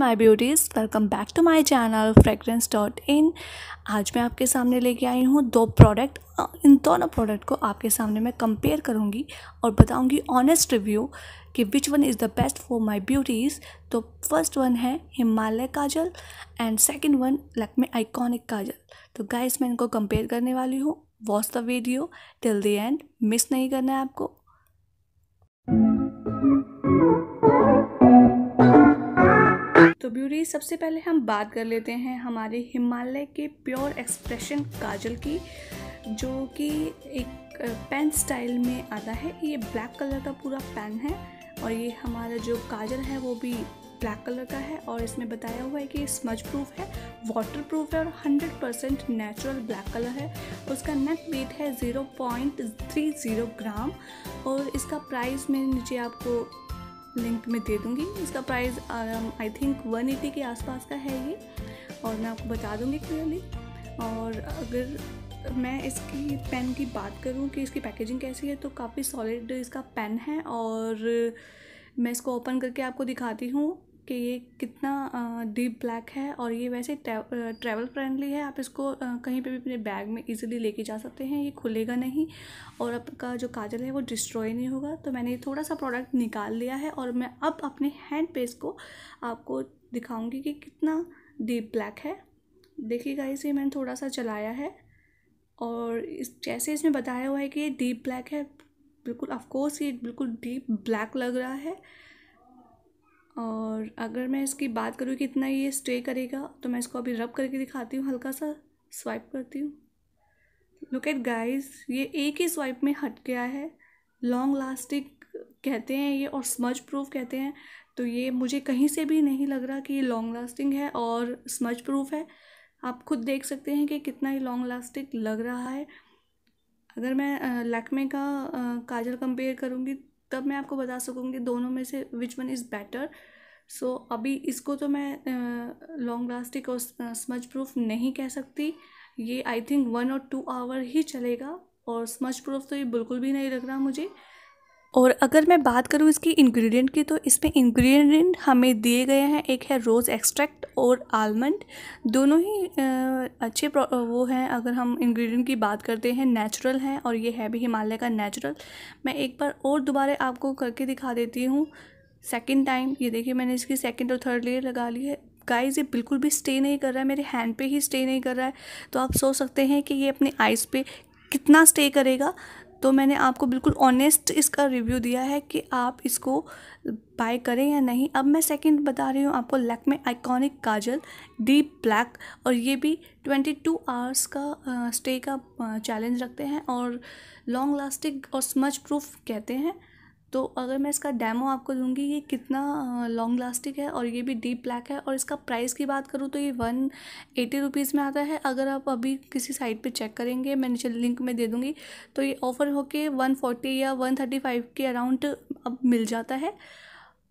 my beauties welcome back to my channel fragrance dot in आज मैं आपके सामने लेके आई हूँ दो प्रोडक्ट इन दोनों प्रोडक्ट को आपके सामने मैं कंपेयर करूँगी और बताऊँगी ऑनेस्ट रिव्यू कि which one is the best for my beauties तो फर्स्ट वन है Himalaya kajal and second one Lakme iconic kajal तो गाइज मैं इनको कंपेयर करने वाली हूँ watch the video till the end miss नहीं करना है आपको तो ब्यूटी सबसे पहले हम बात कर लेते हैं हमारे हिमालय के प्योर एक्सप्रेशन काजल की जो कि एक पेन स्टाइल में आता है ये ब्लैक कलर का पूरा पेन है और ये हमारा जो काजल है वो भी ब्लैक कलर का है और इसमें बताया हुआ है कि स्मज प्रूफ है वाटर प्रूफ है और 100 परसेंट नेचुरल ब्लैक कलर है उसका नेट वेट है 0.30 ग्राम और इसका प्राइस मैंने नीचे आपको लिंक में दे दूँगी इसका price I think one eighty के आसपास का है ये और मैं आपको बता दूँगी क्लियरली और अगर मैं इसकी पेन की बात करूँ कि इसकी पैकेजिंग कैसी है तो काफ़ी सॉलिड इसका पेन है और मैं इसको ओपन करके आपको दिखाती हूँ कि ये कितना डीप ब्लैक है और ये वैसे ट्रैवल फ्रेंडली है आप इसको कहीं पे भी अपने बैग में इजीली लेके जा सकते हैं ये खुलेगा नहीं और आपका जो काजल है वो डिस्ट्रॉय नहीं होगा तो मैंने ये थोड़ा सा प्रोडक्ट निकाल लिया है और मैं अब अपने हैंड पेज को आपको दिखाऊंगी कि कितना डीप ब्लैक है देखिएगा इसे मैंने थोड़ा सा चलाया है और इस जैसे इसमें बताया हुआ है कि ये डीप ब्लैक है बिल्कुल ऑफकोर्स ये बिल्कुल डीप ब्लैक लग रहा है और अगर मैं इसकी बात करूँ कि इतना ये स्टे करेगा तो मैं इसको अभी रब करके दिखाती हूँ हल्का सा स्वाइप करती हूँ लुक एट गाइस ये एक ही स्वाइप में हट गया है लॉन्ग लास्टिक कहते हैं ये और स्मज प्रूफ कहते हैं तो ये मुझे कहीं से भी नहीं लग रहा कि ये लॉन्ग लास्टिंग है और स्मज प्रूफ है आप खुद देख सकते हैं कि कितना ही लॉन्ग लास्टिक लग रहा है अगर मैं लैक्मे का काजल कंपेयर करूँगी तब मैं आपको बता सकूँगी दोनों में से which one is better so अभी इसको तो मैं लॉन्ग लास्टिक और स्मच प्रूफ नहीं कह सकती ये आई थिंक वन और टू आवर ही चलेगा और स्मच प्रूफ तो ये बिल्कुल भी नहीं लग रहा मुझे और अगर मैं बात करूँ इसकी इंग्रेडिएंट की तो इसमें इंग्रेडिएंट हमें दिए गए हैं एक है रोज़ एक्सट्रैक्ट और आलमंड दोनों ही अच्छे वो हैं अगर हम इंग्रेडिएंट की बात करते हैं नेचुरल हैं और ये है भी हिमालय का नेचुरल मैं एक बार और दोबारा आपको करके दिखा देती हूँ सेकेंड टाइम ये देखिए मैंने इसकी सेकेंड और थर्ड लेयर लगा ली है गाइज ये बिल्कुल भी स्टे नहीं कर रहा है मेरे हैंड पे ही स्टे नहीं कर रहा है तो आप सोच सकते हैं कि ये अपने आइज़ पे कितना स्टे करेगा तो मैंने आपको बिल्कुल ऑनेस्ट इसका रिव्यू दिया है कि आप इसको बाय करें या नहीं अब मैं सेकंड बता रही हूँ आपको लैक में आइकॉनिक काजल डीप ब्लैक और ये भी 22 आवर्स का स्टे का चैलेंज रखते हैं और लॉन्ग लास्टिंग और स्मच प्रूफ कहते हैं तो अगर मैं इसका डैमो आपको दूंगी ये कितना लॉन्ग लास्टिक है और ये भी डीप ब्लैक है और इसका प्राइस की बात करूँ तो ये वन एटी रुपीज़ में आता है अगर आप अभी किसी साइट पे चेक करेंगे मैं नीचे लिंक में दे दूँगी तो ये ऑफ़र होके वन फोर्टी या वन थर्टी फाइव के अराउंड अब मिल जाता है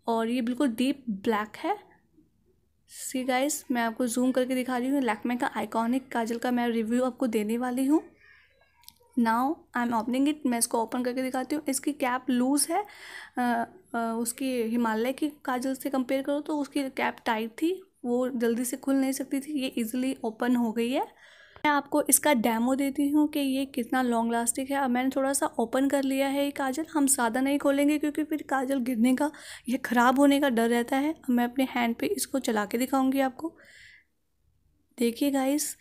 और ये बिल्कुल डीप ब्लैक है सी गाइस मैं आपको जूम करके दिखा रही हूँ लैकमे का आइकॉनिक काजल का मैं रिव्यू आपको देने वाली हूँ now I am opening it मैं इसको ओपन करके दिखाती हूँ इसकी कैप लूज़ है आ, आ, उसकी हिमालय की काजल से कंपेयर करो तो उसकी कैप टाइट थी वो जल्दी से खुल नहीं सकती थी ये इजीली ओपन हो गई है मैं आपको इसका डेमो देती हूँ कि ये कितना लॉन्ग लास्टिक है अब मैंने थोड़ा सा ओपन कर लिया है ये काजल हम सादा नहीं खोलेंगे क्योंकि फिर काजल गिरने का ये ख़राब होने का डर रहता है मैं अपने हैंड पे इसको चला के दिखाऊँगी आपको देखिए गाइस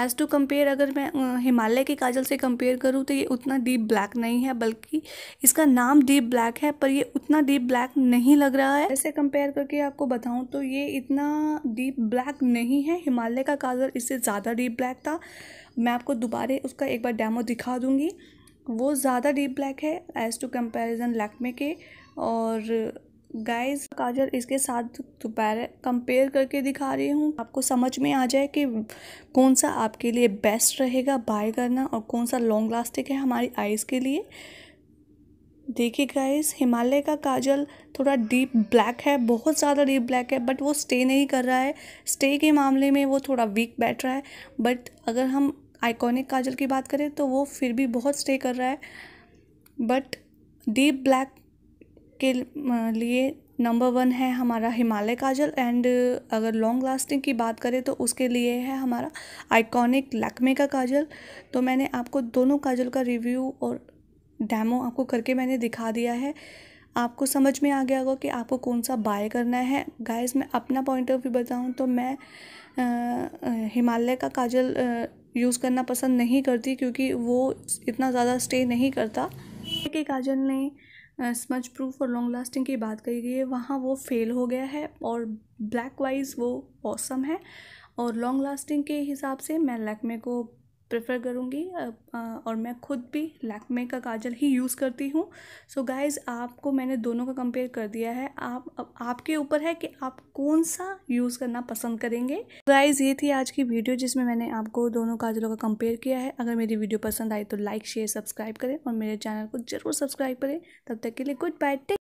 एज़ टू कंपेयर अगर मैं हिमालय के काजल से कंपेयर करूँ तो ये उतना डीप ब्लैक नहीं है बल्कि इसका नाम डीप ब्लैक है पर ये उतना डीप ब्लैक नहीं लग रहा है ऐसे कंपेयर करके आपको बताऊँ तो ये इतना डीप ब्लैक नहीं है हिमालय का काजल इससे ज़्यादा डीप ब्लैक था मैं आपको दोबारा उसका एक बार डैमो दिखा दूँगी वो ज़्यादा डीप ब्लैक है एज़ टू कंपेरिजन लैकमे के और गाइस काजल इसके साथ दोपहर कंपेयर करके दिखा रही हूँ आपको समझ में आ जाए कि कौन सा आपके लिए बेस्ट रहेगा बाय करना और कौन सा लॉन्ग लास्टिक है हमारी आइज़ के लिए देखिए गाइस हिमालय का काजल थोड़ा डीप ब्लैक है बहुत ज़्यादा डीप ब्लैक है बट वो स्टे नहीं कर रहा है स्टे के मामले में वो थोड़ा वीक बैठ रहा है बट अगर हम आइकॉनिक काजल की बात करें तो वो फिर भी बहुत स्टे कर रहा है बट डीप ब्लैक के लिए नंबर वन है हमारा हिमालय काजल एंड अगर लॉन्ग लास्टिंग की बात करें तो उसके लिए है हमारा आइकॉनिक लैक्मे का काजल तो मैंने आपको दोनों काजल का रिव्यू और डैमो आपको करके मैंने दिखा दिया है आपको समझ में आ गया होगा कि आपको कौन सा बाय करना है गाइस मैं अपना पॉइंट ऑफ व्यू बताऊँ तो मैं हिमालय का काजल यूज़ करना पसंद नहीं करती क्योंकि वो इतना ज़्यादा स्टे नहीं करता के काजल ने स्मच प्रूफ और लॉन्ग लास्टिंग की बात कही गई है वहाँ वो फेल हो गया है और ब्लैक वाइज वो ऑसम है और लॉन्ग लास्टिंग के हिसाब से मैं लैकमे को प्रेफर करूँगी और मैं खुद भी लैकमे का काजल ही यूज़ करती हूँ सो गाइज़ आपको मैंने दोनों का कंपेयर कर दिया है आप अब आपके ऊपर है कि आप कौन सा यूज़ करना पसंद करेंगे गाइज़ ये थी आज की वीडियो जिसमें मैंने आपको दोनों काजलों का कंपेयर किया है अगर मेरी वीडियो पसंद आई तो लाइक शेयर सब्सक्राइब करें और मेरे चैनल को ज़रूर सब्सक्राइब करें तब तक के लिए गुड बाय टेक